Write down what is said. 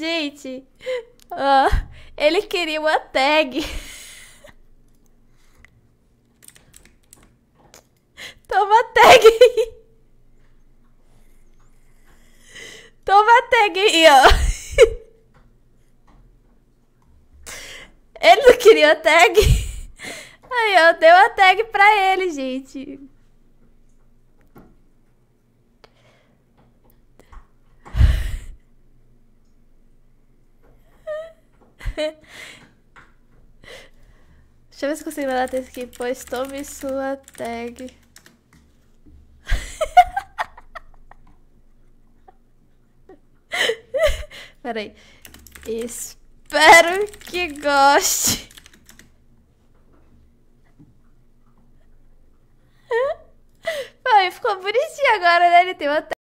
Gente, uh, ele queria uma tag. Toma tag aí. Toma tag aí, ó. Ele não queria tag. Aí eu dei uma tag pra ele, gente. Deixa eu ver se consigo mandar até aqui. Pois tome sua tag. Peraí. Espero que goste. Ai, ficou bonitinho agora, né? Ele tem uma tag.